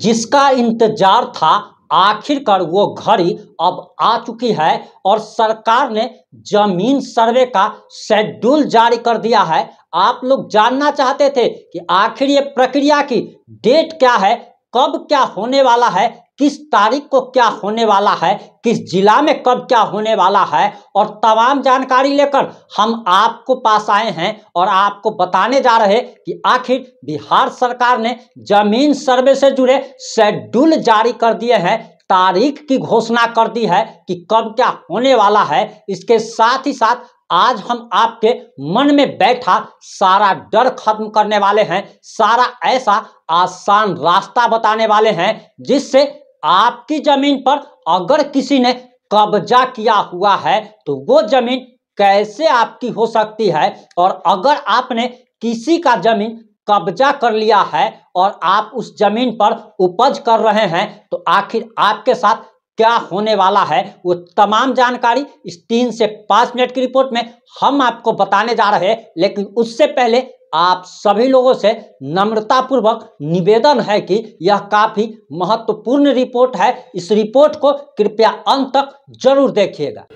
जिसका इंतजार था आखिरकार वो घड़ी अब आ चुकी है और सरकार ने जमीन सर्वे का शेड्यूल जारी कर दिया है आप लोग जानना चाहते थे कि आखिर ये प्रक्रिया की डेट क्या है कब क्या होने वाला है किस तारीख को क्या होने वाला है किस जिला में कब क्या होने वाला है और तमाम जानकारी लेकर हम आपको पास आए हैं और आपको बताने जा रहे कि आखिर बिहार सरकार ने जमीन सर्वे से जुड़े शेड्यूल जारी कर दिए हैं तारीख की घोषणा कर दी है कि कब क्या होने वाला है इसके साथ ही साथ आज हम आपके मन में बैठा सारा डर खत्म करने वाले हैं सारा ऐसा आसान रास्ता बताने वाले हैं जिससे आपकी जमीन पर अगर किसी ने कब्जा किया हुआ है तो वो जमीन कैसे आपकी हो सकती है और अगर आपने किसी का जमीन कब्जा कर लिया है और आप उस जमीन पर उपज कर रहे हैं तो आखिर आपके साथ क्या होने वाला है वो तमाम जानकारी इस तीन से पाँच मिनट की रिपोर्ट में हम आपको बताने जा रहे हैं लेकिन उससे पहले आप सभी लोगों से नम्रतापूर्वक निवेदन है कि यह काफ़ी महत्वपूर्ण रिपोर्ट है इस रिपोर्ट को कृपया अंत तक जरूर देखिएगा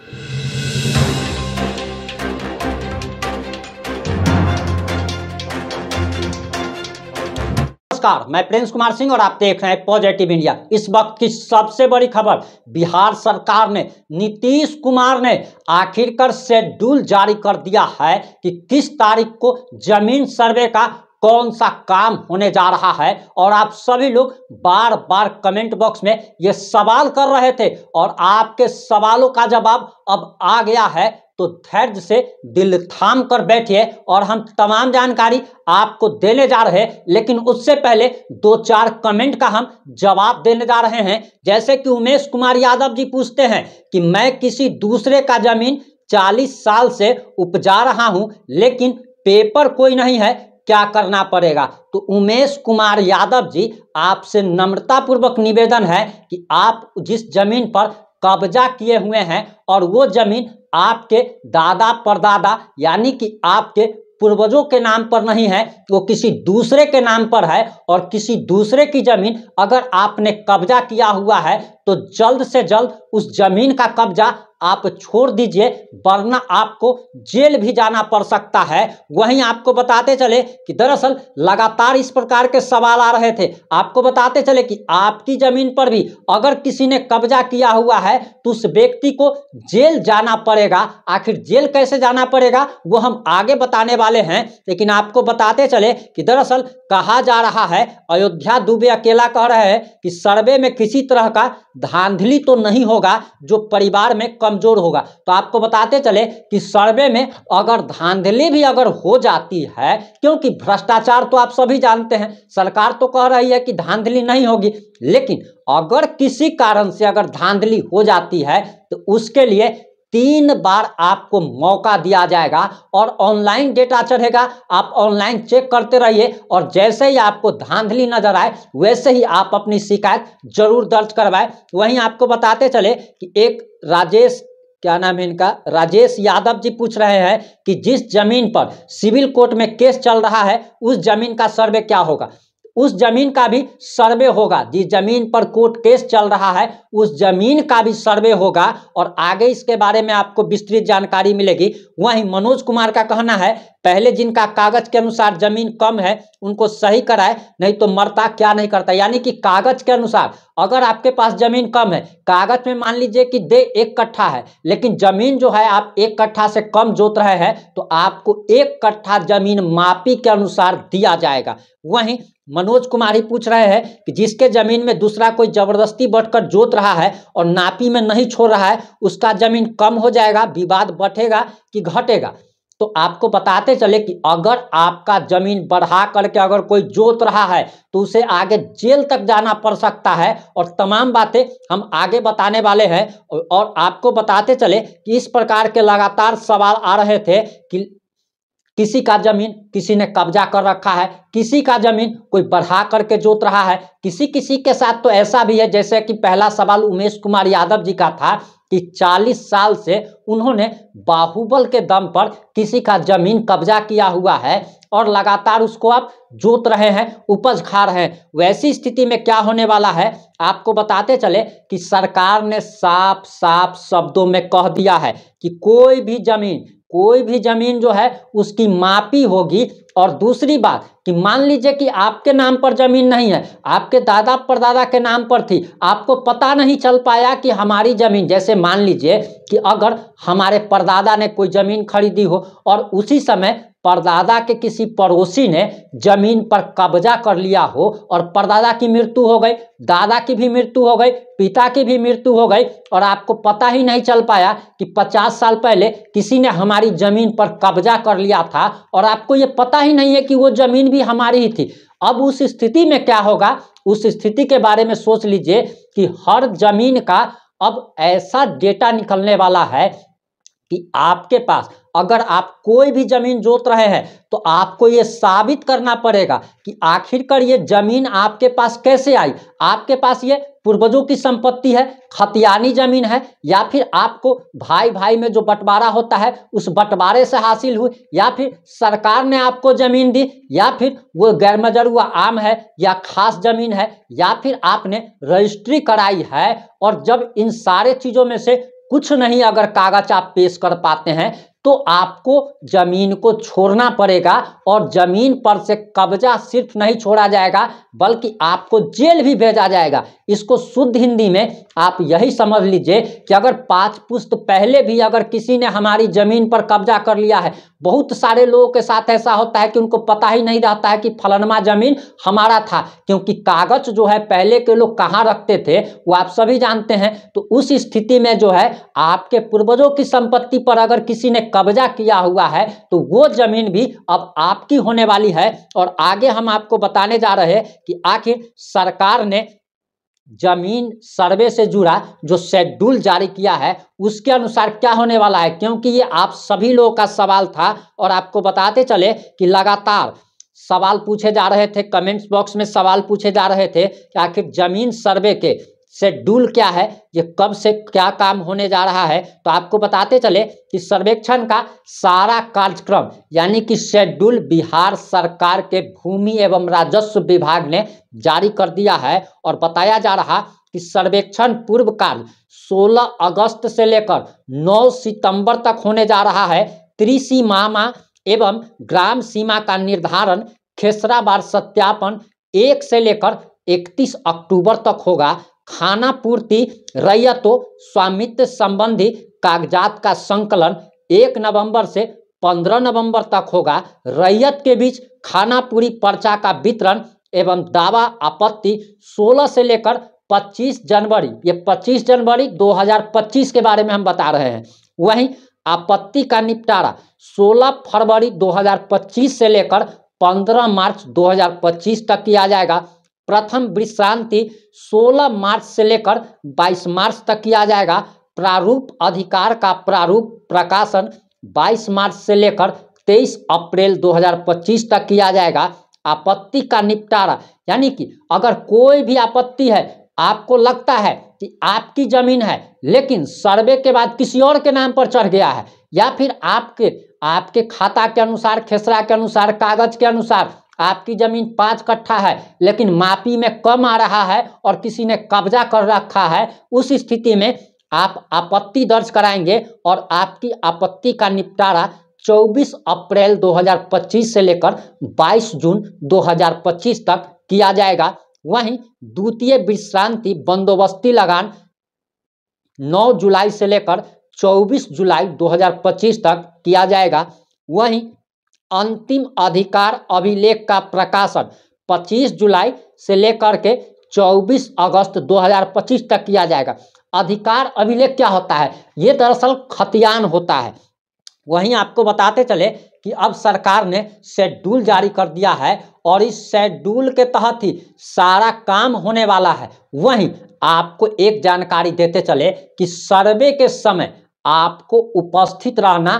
नमस्कार मैं प्रिंस कुमार सिंह और आप देख रहे हैं पॉजिटिव इंडिया इस वक्त की सबसे बड़ी खबर बिहार सरकार ने नीतीश कुमार ने आखिरकार शेड्यूल जारी कर दिया है कि किस तारीख को जमीन सर्वे का कौन सा काम होने जा रहा है और आप सभी लोग बार बार कमेंट बॉक्स में ये सवाल कर रहे थे और आपके सवालों का जवाब अब आ गया है तो धैर्य से दिल थाम कर बैठिए और हम तमाम जानकारी आपको देने जा रहे हैं लेकिन उससे पहले दो चार कमेंट का हम जवाब देने जा रहे हैं जैसे कि उमेश कुमार यादव जी पूछते हैं कि मैं किसी दूसरे का जमीन 40 साल से उपजा रहा हूं लेकिन पेपर कोई नहीं है क्या करना पड़ेगा तो उमेश कुमार यादव जी आपसे नम्रतापूर्वक निवेदन है कि आप जिस जमीन पर कब्जा किए हुए हैं और वो जमीन आपके दादा परदादा यानी कि आपके पूर्वजों के नाम पर नहीं है वो किसी दूसरे के नाम पर है और किसी दूसरे की जमीन अगर आपने कब्जा किया हुआ है तो जल्द से जल्द उस जमीन का कब्जा आप छोड़ दीजिए वरना आपको जेल भी जाना पड़ सकता है वहीं आपको बताते चले कि दरअसल लगातार इस प्रकार के सवाल आ रहे थे आपको बताते चले कि आपकी जमीन पर भी अगर किसी ने कब्जा किया हुआ है तो उस व्यक्ति को जेल जाना पड़ेगा आखिर जेल कैसे जाना पड़ेगा वो हम आगे बताने वाले हैं लेकिन आपको बताते चले कि दरअसल कहा जा रहा है अयोध्या दुबे अकेला कह रहे हैं कि सर्वे में किसी तरह का धांधली तो नहीं होगा जो परिवार में कमजोर होगा तो आपको बताते चले कि सर्वे में अगर धांधली भी अगर हो जाती है क्योंकि भ्रष्टाचार तो आप सभी जानते हैं सरकार तो कह रही है कि धांधली नहीं होगी लेकिन अगर किसी कारण से अगर धांधली हो जाती है तो उसके लिए तीन बार आपको मौका दिया जाएगा और ऑनलाइन डेटा चढ़ेगा आप ऑनलाइन चेक करते रहिए और जैसे ही आपको धांधली नजर आए वैसे ही आप अपनी शिकायत जरूर दर्ज करवाए वहीं आपको बताते चले कि एक राजेश क्या नाम है इनका राजेश यादव जी पूछ रहे हैं कि जिस जमीन पर सिविल कोर्ट में केस चल रहा है उस जमीन का सर्वे क्या होगा उस जमीन का भी सर्वे होगा जिस जमीन पर कोर्ट केस चल रहा है उस जमीन का भी सर्वे होगा और आगे इसके बारे में आपको विस्तृत जानकारी मिलेगी वहीं मनोज कुमार का कहना है पहले जिनका कागज के अनुसार जमीन कम है उनको सही कराए नहीं तो मरता क्या नहीं करता यानी कि कागज के अनुसार अगर आपके पास जमीन कम है कागज में मान लीजिए कि दे एक कट्ठा है लेकिन जमीन जो है आप एक कट्ठा से कम जोत रहे हैं तो आपको एक कट्ठा जमीन मापी के अनुसार दिया जाएगा वहीं मनोज कुमार ही पूछ रहे हैं कि जिसके जमीन में दूसरा कोई जबरदस्ती बढ़कर जोत रहा है और नापी में नहीं छोड़ रहा है उसका जमीन कम हो जाएगा विवाद बढ़ेगा कि घटेगा तो आपको बताते चले कि अगर आपका जमीन बढ़ा करके अगर कोई जोत रहा है तो उसे आगे जेल तक जाना पड़ सकता है और तमाम बातें हम आगे बताने वाले हैं और आपको बताते चले कि इस प्रकार के लगातार सवाल आ रहे थे कि किसी का जमीन किसी ने कब्जा कर रखा है किसी का जमीन कोई बढ़ा करके जोत रहा है किसी किसी के साथ तो ऐसा भी है जैसे कि पहला सवाल उमेश कुमार यादव जी का था कि 40 साल से उन्होंने बाहुबल के दम पर किसी का जमीन कब्जा किया हुआ है और लगातार उसको आप जोत रहे हैं उपज खा रहे हैं वैसी स्थिति में क्या होने वाला है आपको बताते चले कि सरकार ने साफ साफ शब्दों में कह दिया है कि कोई भी जमीन कोई भी जमीन जो है उसकी मापी होगी और दूसरी बात कि मान लीजिए कि आपके नाम पर जमीन नहीं है आपके दादा परदादा के नाम पर थी आपको पता नहीं चल पाया कि हमारी जमीन जैसे मान लीजिए कि अगर हमारे परदादा ने कोई जमीन खरीदी हो और उसी समय परदादा के किसी पड़ोसी ने जमीन पर कब्जा कर लिया हो और परदादा की मृत्यु हो गई दादा की भी मृत्यु हो गई पिता की भी मृत्यु हो गई और आपको पता ही नहीं चल पाया कि 50 साल पहले किसी ने हमारी जमीन पर कब्जा कर लिया था और आपको ये पता ही नहीं है कि वो जमीन भी हमारी ही थी अब उस स्थिति में क्या होगा उस स्थिति के बारे में सोच लीजिए कि हर जमीन का अब ऐसा डेटा निकलने वाला है कि आपके पास अगर आप कोई भी जमीन जोत रहे हैं तो आपको ये साबित करना पड़ेगा कि आखिरकार ये जमीन आपके पास कैसे आई आपके पास ये पूर्वजों की संपत्ति है खतियानी जमीन है या फिर आपको भाई भाई में जो बंटवारा होता है उस बंटवारे से हासिल हुई या फिर सरकार ने आपको जमीन दी या फिर वो गैरमजर हुआ आम है या खास जमीन है या फिर आपने रजिस्ट्री कराई है और जब इन सारे चीज़ों में से कुछ नहीं अगर कागज आप पेश कर पाते हैं तो आपको जमीन को छोड़ना पड़ेगा और जमीन पर से कब्जा सिर्फ नहीं छोड़ा जाएगा बल्कि आपको जेल भी भेजा जाएगा इसको शुद्ध हिंदी में आप यही समझ लीजिए कि अगर पांच पुस्त पहले भी अगर किसी ने हमारी जमीन पर कब्जा कर लिया है बहुत सारे लोगों के साथ ऐसा होता है कि उनको पता ही नहीं रहता है कि फलनमा जमीन हमारा था क्योंकि कागज जो है पहले के लोग कहाँ रखते थे वो आप सभी जानते हैं तो उस स्थिति में जो है आपके पूर्वजों की संपत्ति पर अगर किसी ने कब्जा किया हुआ है तो वो जमीन भी अब आपकी होने वाली है और आगे हम आपको बताने जा रहे हैं कि आखिर सरकार ने जमीन सर्वे से जुड़ा जो शेड्यूल जारी किया है उसके अनुसार क्या होने वाला है क्योंकि ये आप सभी लोगों का सवाल था और आपको बताते चले कि लगातार सवाल पूछे जा रहे थे कमेंट्स बॉक्स में सवाल पूछे जा रहे थे कि आखिर जमीन सर्वे के शेड्यूल क्या है ये कब से क्या काम होने जा रहा है तो आपको बताते चले कि सर्वेक्षण का सारा कार्यक्रम यानी कि शेड्यूल बिहार सरकार के भूमि एवं राजस्व विभाग ने जारी कर दिया है और बताया जा रहा कि सर्वेक्षण पूर्व काल 16 अगस्त से लेकर 9 सितंबर तक होने जा रहा है मामा एवं ग्राम सीमा का निर्धारण खेसराबार सत्यापन एक से लेकर 31 अक्टूबर तक होगा खाना पूर्ति रैयतों स्वामित्व संबंधी कागजात का संकलन एक नवंबर से पंद्रह नवंबर तक होगा रैयत के बीच खानापूरी पर्चा का वितरण एवं दावा आपत्ति 16 से लेकर 25 जनवरी ये 25 जनवरी 2025 के बारे में हम बता रहे हैं वहीं आपत्ति का निपटारा 16 फरवरी 2025 से लेकर 15 मार्च 2025 तक किया जाएगा प्रथम विश्रांति 16 मार्च से लेकर 22 मार्च तक किया जाएगा प्रारूप अधिकार का प्रारूप प्रकाशन 22 मार्च से लेकर 23 अप्रैल 2025 तक किया जाएगा आपत्ति का निपटारा यानी कि अगर कोई भी आपत्ति है आपको लगता है कि आपकी जमीन है लेकिन सर्वे के बाद किसी और के नाम पर चढ़ गया है या फिर आपके आपके खाता के अनुसार खेसरा के अनुसार कागज के अनुसार आपकी जमीन पाँच कट्ठा है लेकिन मापी में कम आ रहा है और किसी ने कब्जा कर रखा है उस स्थिति में आप आपत्ति दर्ज कराएंगे और आपकी आपत्ति का निपटारा 24 अप्रैल 2025 से लेकर 22 जून 2025 तक किया जाएगा वहीं द्वितीय विश्रांति बंदोबस्ती लगान 9 जुलाई से लेकर 24 जुलाई 2025 तक किया जाएगा वहीं अंतिम अधिकार अभिलेख का प्रकाशन 25 जुलाई से लेकर के 24 अगस्त 2025 तक किया जाएगा अधिकार अभिलेख क्या होता है ये दरअसल खतियान होता है वहीं आपको बताते चले कि अब सरकार ने शेड्यूल जारी कर दिया है और इस शेड्यूल के तहत ही सारा काम होने वाला है वहीं आपको एक जानकारी देते चले कि सर्वे के समय आपको उपस्थित रहना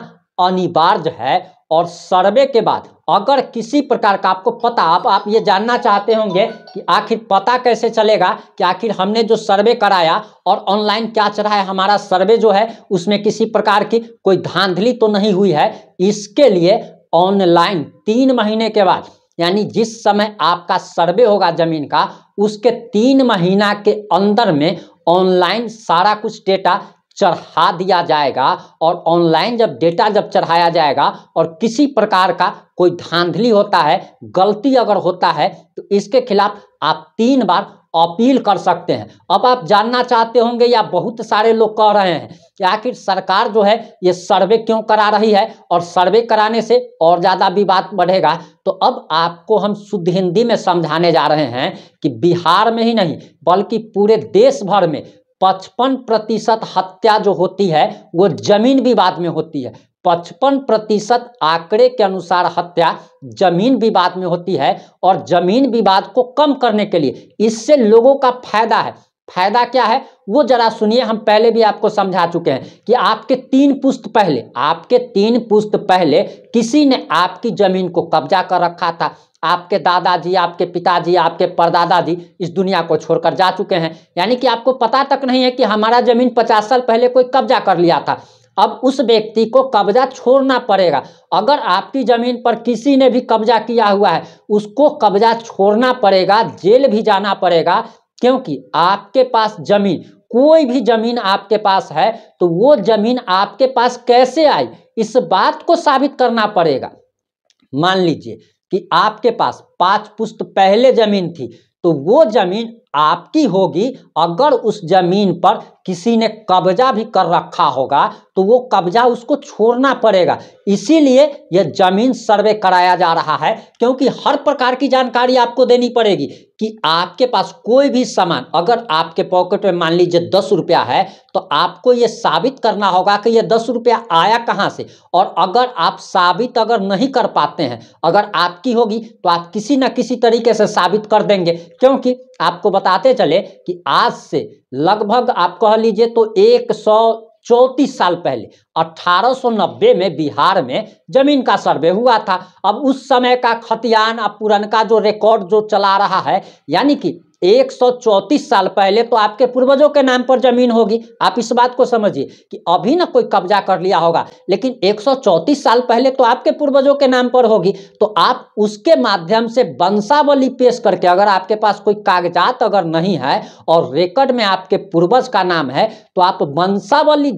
अनिवार्य है और सर्वे के बाद अगर किसी प्रकार का आपको पता आप आप ये जानना चाहते होंगे कि आखिर पता कैसे चलेगा कि आखिर हमने जो सर्वे कराया और ऑनलाइन क्या चढ़ा है हमारा सर्वे जो है उसमें किसी प्रकार की कोई धांधली तो नहीं हुई है इसके लिए ऑनलाइन तीन महीने के बाद यानी जिस समय आपका सर्वे होगा जमीन का उसके तीन महीना के अंदर में ऑनलाइन सारा कुछ डेटा चढ़ा दिया जाएगा और ऑनलाइन जब डेटा जब चढ़ाया जाएगा और किसी प्रकार का कोई धांधली होता है गलती अगर होता है तो इसके खिलाफ आप तीन बार अपील कर सकते हैं अब आप जानना चाहते होंगे या बहुत सारे लोग कह रहे हैं कि आखिर सरकार जो है ये सर्वे क्यों करा रही है और सर्वे कराने से और ज़्यादा विवाद बढ़ेगा तो अब आपको हम शुद्ध हिंदी में समझाने जा रहे हैं कि बिहार में ही नहीं बल्कि पूरे देश भर में पचपन प्रतिशत हत्या जो होती है वो जमीन विवाद में होती है पचपन प्रतिशत आंकड़े के अनुसार हत्या जमीन विवाद में होती है और जमीन विवाद को कम करने के लिए इससे लोगों का फायदा है फायदा क्या है वो जरा सुनिए हम पहले भी आपको समझा चुके हैं कि आपके तीन पुस्त पहले आपके तीन पुस्त पहले किसी ने आपकी जमीन को कब्जा कर रखा था आपके दादाजी आपके पिताजी आपके परदादा जी इस दुनिया को छोड़कर जा चुके हैं यानी कि आपको पता तक नहीं है कि हमारा जमीन पचास साल पहले कोई कब्जा कर लिया था अब उस व्यक्ति को कब्जा छोड़ना पड़ेगा अगर आपकी ज़मीन पर किसी ने भी कब्जा किया हुआ है उसको कब्जा छोड़ना पड़ेगा जेल भी जाना पड़ेगा क्योंकि आपके पास जमीन कोई भी जमीन आपके पास है तो वो जमीन आपके पास कैसे आई इस बात को साबित करना पड़ेगा मान लीजिए कि आपके पास पांच पुस्त पहले जमीन थी तो वो जमीन आपकी होगी अगर उस जमीन पर किसी ने कब्जा भी कर रखा होगा तो वो कब्जा उसको छोड़ना पड़ेगा इसीलिए यह जमीन सर्वे कराया जा रहा है क्योंकि हर प्रकार की जानकारी आपको देनी पड़ेगी कि आपके पास कोई भी सामान अगर आपके पॉकेट में मान लीजिए दस रुपया है तो आपको ये साबित करना होगा कि ये दस रुपया आया कहाँ से और अगर आप साबित अगर नहीं कर पाते हैं अगर आपकी होगी तो आप किसी न किसी तरीके से साबित कर देंगे क्योंकि आपको बताते चले कि आज से लगभग आप कह लीजिए तो एक सौ चौंतीस साल पहले 1890 में बिहार में जमीन का सर्वे हुआ था अब उस समय का खतियान अब पुरनका जो रिकॉर्ड जो चला रहा है यानी कि 134 साल पहले तो आपके पूर्वजों के नाम पर जमीन होगी आप इस बात को समझिए कि अभी ना कोई कब्जा कर लिया होगा लेकिन 134 साल पहले तो आपके पूर्वजों के नाम पर होगी तो आप उसके माध्यम से वंशावली पेश करके अगर आपके पास कोई कागजात अगर नहीं है और रिकॉर्ड में आपके पूर्वज का नाम है तो आप वंशावली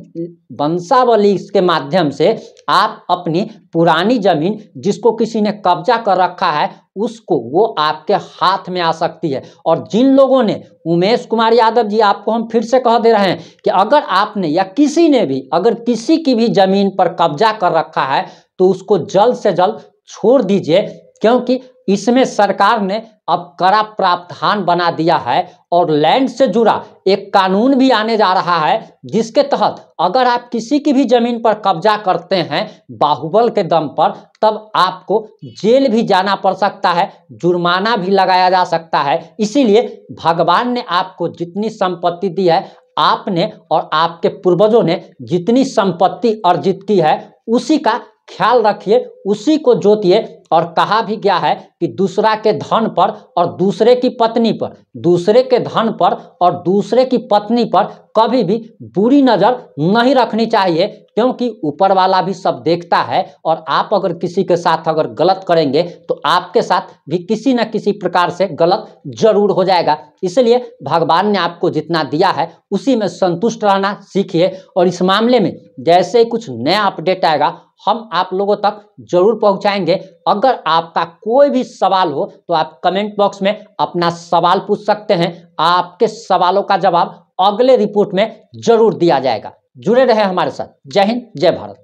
वंशावली लीज के माध्यम से आप अपनी पुरानी जमीन जिसको किसी ने कब्जा कर रखा है उसको वो आपके हाथ में आ सकती है और जिन लोगों ने उमेश कुमार यादव जी आपको हम फिर से कह दे रहे हैं कि अगर आपने या किसी ने भी अगर किसी की भी जमीन पर कब्जा कर रखा है तो उसको जल्द से जल्द छोड़ दीजिए क्योंकि इसमें सरकार ने अब कड़ा प्रावधान बना दिया है और लैंड से जुड़ा एक कानून भी आने जा रहा है जिसके तहत अगर आप किसी की भी जमीन पर कब्जा करते हैं बाहुबल के दम पर तब आपको जेल भी जाना पड़ सकता है जुर्माना भी लगाया जा सकता है इसीलिए भगवान ने आपको जितनी संपत्ति दी है आपने और आपके पूर्वजों ने जितनी संपत्ति अर्जित की है उसी का ख्याल रखिए उसी को जोतिए और कहा भी गया है कि दूसरा के धन पर और दूसरे की पत्नी पर दूसरे के धन पर और दूसरे की पत्नी पर कभी भी बुरी नज़र नहीं रखनी चाहिए क्योंकि ऊपर वाला भी सब देखता है और आप अगर किसी के साथ अगर गलत करेंगे तो आपके साथ भी किसी न किसी प्रकार से गलत जरूर हो जाएगा इसलिए भगवान ने आपको जितना दिया है उसी में संतुष्ट रहना सीखिए और इस मामले में जैसे ही कुछ नया अपडेट आएगा हम आप लोगों तक जरूर पहुंचाएंगे अगर आपका कोई भी सवाल हो तो आप कमेंट बॉक्स में अपना सवाल पूछ सकते हैं आपके सवालों का जवाब अगले रिपोर्ट में जरूर दिया जाएगा जुड़े रहे हमारे साथ जय हिंद जय भारत